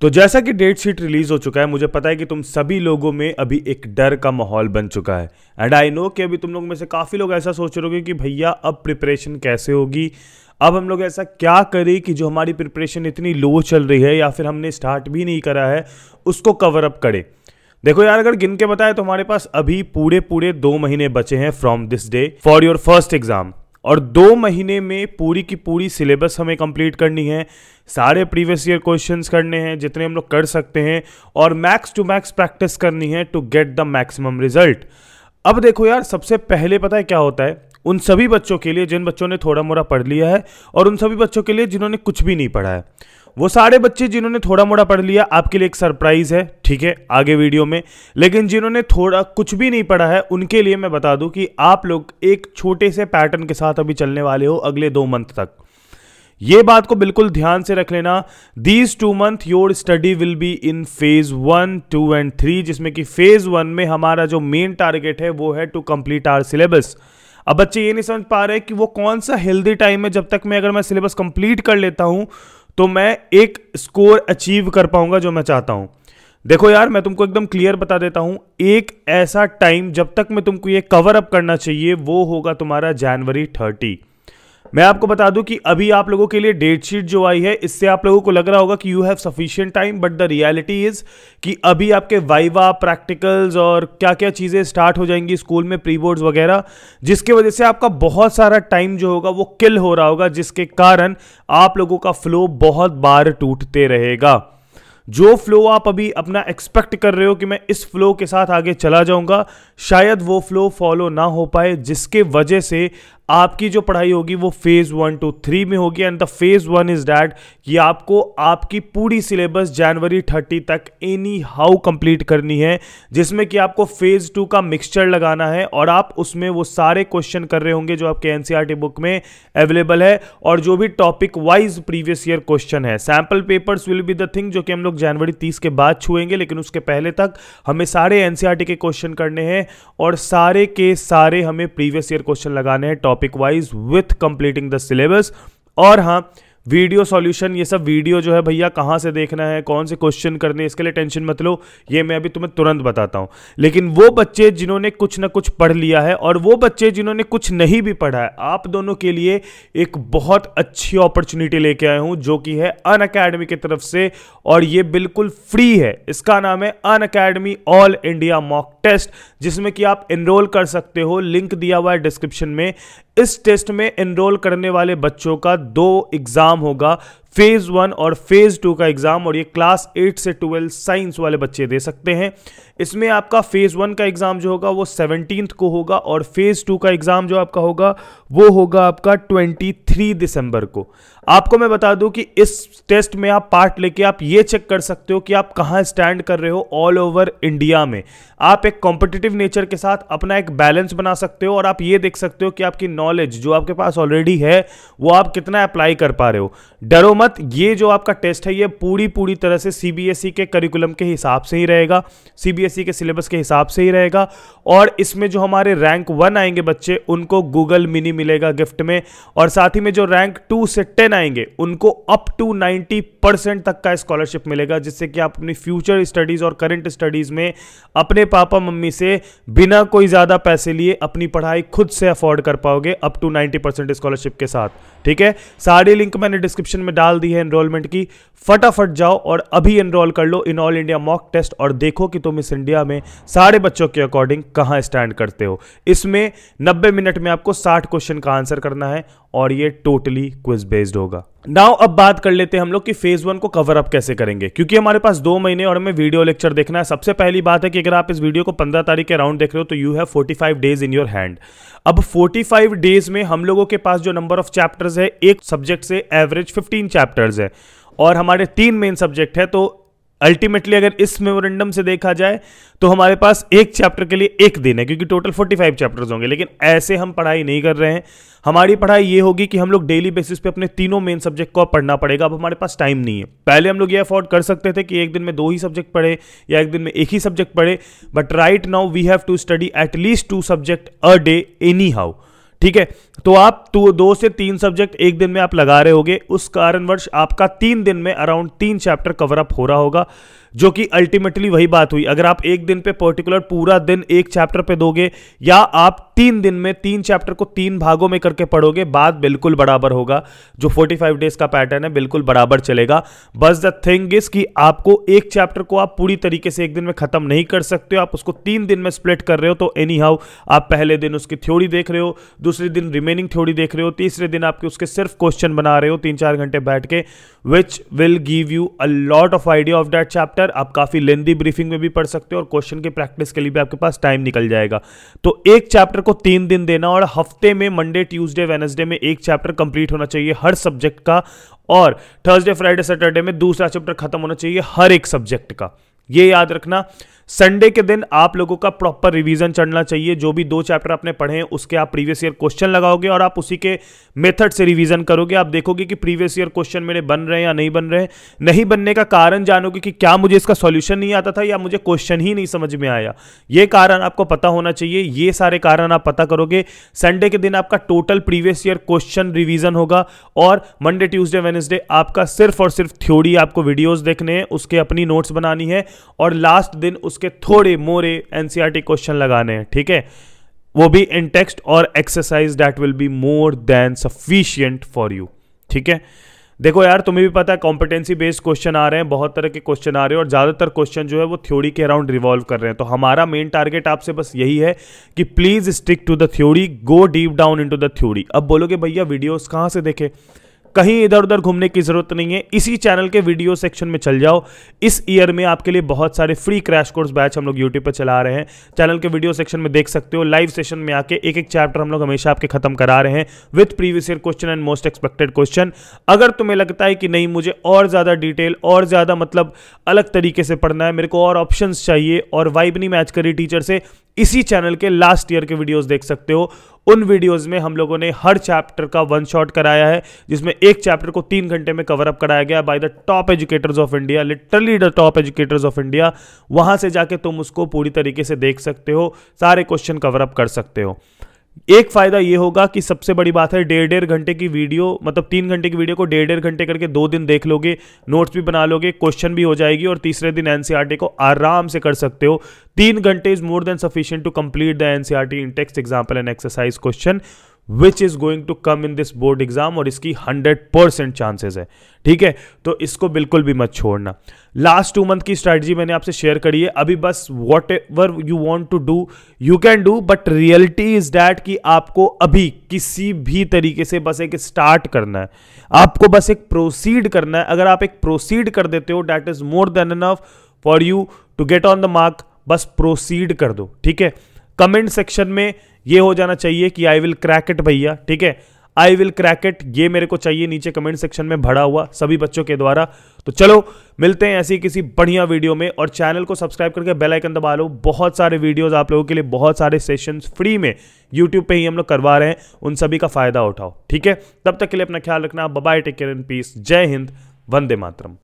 तो जैसा कि डेट शीट रिलीज हो चुका है मुझे पता है कि तुम सभी लोगों में अभी एक डर का माहौल बन चुका है एंड आई नो कि अभी तुम लोगों में से काफ़ी लोग ऐसा सोच रहे हो कि भैया अब प्रिपरेशन कैसे होगी अब हम लोग ऐसा क्या करें कि जो हमारी प्रिपरेशन इतनी लो चल रही है या फिर हमने स्टार्ट भी नहीं करा है उसको कवर अप करें देखो यार अगर गिन के बताए तो हमारे पास अभी पूरे पूरे दो महीने बचे हैं from this day for your first exam और दो महीने में पूरी की पूरी सिलेबस हमें कंप्लीट करनी है सारे प्रीवियस ईयर क्वेश्चंस करने हैं जितने हम लोग कर सकते हैं और मैक्स टू मैक्स प्रैक्टिस करनी है to get the maximum result अब देखो यार सबसे पहले पता है क्या होता है उन सभी बच्चों के लिए जिन बच्चों ने थोड़ा मोड़ा पढ़ लिया है और उन सभी बच्चों के लिए जिन्होंने कुछ भी नहीं पढ़ा है वो सारे बच्चे जिन्होंने थोड़ा मोड़ा पढ़ लिया आपके लिए एक सरप्राइज है ठीक है आगे वीडियो में लेकिन जिन्होंने थोड़ा कुछ भी नहीं पढ़ा है उनके लिए मैं बता दूं कि आप लोग एक छोटे से पैटर्न के साथ अभी चलने वाले हो अगले दो मंथ तक ये बात को बिल्कुल ध्यान से रख लेना these two month your study will be in phase one two and three जिसमें कि फेज वन में हमारा जो मेन टारगेट है वो है टू कंप्लीट आर सिलेबस अब बच्चे ये नहीं समझ पा रहे कि वो कौन सा हेल्दी टाइम है जब तक मैं अगर मैं सिलेबस कंप्लीट कर लेता हूँ तो मैं एक स्कोर अचीव कर पाऊंगा जो मैं चाहता हूं देखो यार मैं तुमको एकदम क्लियर बता देता हूं एक ऐसा टाइम जब तक मैं तुमको ये कवर अप करना चाहिए वो होगा तुम्हारा जनवरी थर्टी मैं आपको बता दूं कि अभी आप लोगों के लिए डेट शीट जो आई है इससे आप लोगों को लग रहा होगा कि you have sufficient time but the reality is कि अभी आपके वाइवा प्रैक्टिकल्स और क्या क्या चीज़ें स्टार्ट हो जाएंगी स्कूल में प्री बोर्ड्स वगैरह जिसके वजह से आपका बहुत सारा टाइम जो होगा वो किल हो रहा होगा जिसके कारण आप लोगों का फ्लो बहुत बार टूटते रहेगा जो फ्लो आप अभी अपना एक्सपेक्ट कर रहे हो कि मैं इस फ्लो के साथ आगे चला जाऊंगा शायद वो फ्लो फॉलो ना हो पाए जिसके वजह से आपकी जो पढ़ाई होगी वो फेज़ वन टू थ्री में होगी and the phase one is that कि आपको आपकी पूरी सिलेबस जनवरी थर्टी तक एनी हाउ कंप्लीट करनी है जिसमें कि आपको फेज़ टू का मिक्सचर लगाना है और आप उसमें वो सारे क्वेश्चन कर रहे होंगे जो आपके एनसीईआरटी बुक e में अवेलेबल है और जो भी topic wise previous year question है sample papers will be the thing जो कि हम लोग लोग जनवरी तीस के बाद छुएंगे लेकिन उसके पहले तक हमें सारे एन e के क्वेश्चन करने हैं और सारे के सारे हमें प्रीवियस ईयर क्वेश्चन लगाने हैं topic wise with completing the syllabus और हाँ वीडियो सॉल्यूशन ये सब वीडियो जो है भैया कहाँ से देखना है कौन से क्वेश्चन करने इसके लिए टेंशन मत लो ये मैं अभी तुम्हें तुरंत बताता हूँ लेकिन वो बच्चे जिन्होंने कुछ ना कुछ पढ़ लिया है और वो बच्चे जिन्होंने कुछ नहीं भी पढ़ा है आप दोनों के लिए एक बहुत अच्छी अपॉर्चुनिटी लेके आया हूँ जो कि है अन अकेडमी की तरफ से और ये बिल्कुल फ्री है इसका नाम है Unacademy all India mock test जिसमें कि आप इनरोल कर सकते हो लिंक दिया हुआ है डिस्क्रिप्शन में इस टेस्ट में इनरोल करने वाले बच्चों का दो एग्जाम काम होगा फेज वन और फेज टू का एग्जाम और ये क्लास एट से ट्वेल्व साइंस वाले बच्चे दे सकते हैं इसमें आपका फेज वन का एग्जाम जो होगा वो सेवनटीन्थ को होगा और फेज टू का एग्जाम जो आपका होगा वो होगा आपका ट्वेंटी थ्री दिसंबर को आपको मैं बता दूं कि इस टेस्ट में आप पार्ट लेके आप ये चेक कर सकते हो कि आप कहाँ स्टैंड कर रहे हो ऑल ओवर इंडिया में आप एक कॉम्पिटिटिव नेचर के साथ अपना एक बैलेंस बना सकते हो और आप ये देख सकते हो कि आपकी नॉलेज जो आपके पास ऑलरेडी है वो आप कितना अप्लाई कर पा रहे हो डरो मत मत ये जो आपका टेस्ट है ये पूरी पूरी तरह से सीबीएसई e के करिकुलम के हिसाब से ही रहेगा सीबीएसई e के सिलेबस के हिसाब से ही रहेगा और इसमें जो हमारे रैंक वन आएंगे बच्चे उनको गूगल मिनी मिलेगा गिफ्ट में और साथ ही में जो रैंक टू से टेन आएंगे उनको अप टू नाइन्टी परसेंट तक का स्कॉलरशिप मिलेगा जिससे कि आप अपनी फ्यूचर स्टडीज़ और करंट स्टडीज़ में अपने पापा मम्मी से बिना कोई ज़्यादा पैसे लिए अपनी पढ़ाई खुद से अफोर्ड कर पाओगे अप टू नाइन्टी स्कॉलरशिप के साथ ठीक है सारी लिंक मैंने डिस्क्रिप्शन में डाल डाल दी है एनरोलमेंट की फटाफट जाओ और अभी एनरोल कर लो in all India mock test और देखो कि तुम इस इंडिया में सारे बच्चों के अकॉर्डिंग कहाँ स्टैंड करते हो इसमें नब्बे मिनट में आपको साठ क्वेश्चन का आंसर करना है और ये टोटली क्विज बेस्ड होगा नाउ अब बात कर लेते हैं हम लोग कि फेज वन को कवर अप कैसे करेंगे क्योंकि हमारे पास दो महीने और हमें वीडियो लेक्चर देखना है सबसे पहली बात है कि अगर आप इस वीडियो को पंद्रह तारीख के राउंड देख रहे हो तो you have forty five days in your hand अब फोर्टी फाइव डेज में हम लोगों के पास जो नंबर ऑफ चैप्टर्स है एक सब्जेक्ट से एवरेज फिफ्टीन चैप्टर्स है और हमारे तीन मेन सब्जेक्ट है तो अल्टीमेटली अगर इस मेमोरेंडम से देखा जाए तो हमारे पास एक चैप्टर के लिए एक दिन है क्योंकि टोटल 45 चैप्टर्स होंगे लेकिन ऐसे हम पढ़ाई नहीं कर रहे हैं हमारी पढ़ाई ये होगी कि हम लोग डेली बेसिस पे अपने तीनों मेन सब्जेक्ट को पढ़ना पड़ेगा अब हमारे पास टाइम नहीं है पहले हम लोग ये अफोर्ड कर सकते थे कि एक दिन में दो ही सब्जेक्ट पढ़े या एक दिन में एक ही सब्जेक्ट पढ़े but right now we have to study at least two subject a day anyhow ठीक है तो आप तो दो से तीन सब्जेक्ट एक दिन में आप लगा रहे होगे उस कारणवश आपका तीन दिन में अराउंड तीन चैप्टर कवरअप हो रहा होगा जो कि अल्टीमेटली वही बात हुई अगर आप एक दिन पे पर्टिकुलर पूरा दिन एक चैप्टर पे दोगे या आप तीन दिन में तीन चैप्टर को तीन भागों में करके पढ़ोगे बात बिल्कुल बराबर होगा जो 45 डेज का पैटर्न है बिल्कुल बराबर चलेगा बस द थिंग इज कि आपको एक चैप्टर को आप पूरी तरीके से एक दिन में खत्म नहीं कर सकते हो आप उसको तीन दिन में स्प्लिट कर रहे हो तो एनी हाउ आप पहले दिन उसकी थ्योरी देख रहे हो दूसरे दिन रिमेनिंग थ्योरी देख रहे हो तीसरे दिन आपके उसके सिर्फ क्वेश्चन बना रहे हो तीन चार घंटे बैठ के which will give you a lot of idea of that chapter लेकर आप काफ़ी लेंदी ब्रीफिंग में भी पढ़ सकते हो और क्वेश्चन की प्रैक्टिस के लिए भी आपके पास टाइम निकल जाएगा तो एक चैप्टर को तीन दिन देना और हफ्ते में मंडे ट्यूसडे वेनसडे में एक चैप्टर कंप्लीट होना चाहिए हर सब्जेक्ट का और थर्सडे फ्राइडे सैटरडे में दूसरा चैप्टर खत्म होना चाहिए हर एक सब्जेक्ट का ये याद रखना संडे के दिन आप लोगों का प्रॉपर रिवीजन चढ़ना चाहिए जो भी दो चैप्टर आपने पढ़े हैं उसके आप प्रीवियस ईयर क्वेश्चन लगाओगे और आप उसी के मेथड से रिवीजन करोगे आप देखोगे कि प्रीवियस ईयर क्वेश्चन मेरे बन रहे हैं या नहीं बन रहे हैं नहीं बनने का कारण जानोगे कि क्या मुझे इसका सॉल्यूशन नहीं आता था या मुझे क्वेश्चन ही नहीं समझ में आया ये कारण आपको पता होना चाहिए ये सारे कारण आप पता करोगे संडे के दिन आपका total previous year question revision होगा और मंडे ट्यूजडे वेनेसडे आपका सिर्फ और सिर्फ थ्योरी आपको वीडियोज देखने हैं उसके अपनी नोट्स बनानी है और लास्ट दिन उस उसके थोड़े मोरे एनसीआर क्वेश्चन e लगाने हैं ठीक है वो भी इन टेक्स्ट और exercise that will be more than sufficient for you ठीक है देखो यार तुम्हें भी पता है कॉम्पिटेंसी बेस्ड क्वेश्चन आ रहे हैं बहुत तरह के क्वेश्चन आ रहे हैं और ज़्यादातर क्वेश्चन जो है वो थ्योरी के अराउंड रिवॉल्व कर रहे हैं तो हमारा मेन टारगेट आपसे बस यही है कि please stick to the theory go deep down to the theory अब बोलोगे भैया वीडियोज़ कहाँ से देखें कहीं इधर उधर घूमने की ज़रूरत नहीं है इसी चैनल के वीडियो सेक्शन में चल जाओ इस ईयर में आपके लिए बहुत सारे फ्री क्रैश कोर्स बैच हम लोग यूट्यूब पर चला रहे हैं चैनल के वीडियो सेक्शन में देख सकते हो लाइव सेशन में आके एक एक चैप्टर हम लोग हमेशा आपके खत्म करा रहे हैं with previous year question and most expected question अगर तुम्हें लगता है कि नहीं मुझे और ज़्यादा डिटेल और ज़्यादा मतलब अलग तरीके से पढ़ना है मेरे को और ऑप्शन चाहिए और वाइब नहीं मैच करी टीचर से इसी चैनल के लास्ट ईयर के वीडियोस देख सकते हो उन वीडियोस में हम लोगों ने हर चैप्टर का वन शॉट कराया है जिसमें एक चैप्टर को तीन घंटे में कवर अप कराया गया by the top educators of India literally the top educators of India वहां से जाके तुम उसको पूरी तरीके से देख सकते हो सारे क्वेश्चन कवर अप कर सकते हो एक फायदा यह होगा कि सबसे बड़ी बात है डेढ़ डेढ़ घंटे की वीडियो मतलब तीन घंटे की वीडियो को डेढ़ डेढ़ घंटे करके दो दिन देख लोगे नोट्स भी बना लोगे क्वेश्चन भी हो जाएगी और तीसरे दिन एनसीईआरटी e को आराम से कर सकते हो तीन घंटे is more than sufficient to complete the NCERT in text example and exercise question which is going to come in this board exam और इसकी हंड्रेड परसेंट चांसेस है ठीक है तो इसको बिल्कुल भी मत छोड़ना लास्ट टू मंथ की स्ट्रैटेजी मैंने आपसे शेयर करी है अभी बस whatever you want to do you can do but reality is that कि आपको अभी किसी भी तरीके से बस एक स्टार्ट करना है आपको बस एक प्रोसीड करना है अगर आप एक प्रोसीड कर देते हो that is more than enough for you to get on the mark बस प्रोसीड कर दो ठीक है कमेंट सेक्शन में ये हो जाना चाहिए कि आई विल क्रैक इट भैया ठीक है आई विल क्रैक इट ये मेरे को चाहिए नीचे कमेंट सेक्शन में भरा हुआ सभी बच्चों के द्वारा तो चलो मिलते हैं ऐसी किसी बढ़िया वीडियो में और चैनल को सब्सक्राइब करके बेल आइकन दबा लो बहुत सारे वीडियोस आप लोगों के लिए बहुत सारे सेशंस फ्री में यूट्यूब पे ही हम लोग करवा रहे हैं उन सभी का फायदा उठाओ ठीक है तब तक के लिए अपना ख्याल रखना bye bye take care and peace जय हिंद वंदे मातरम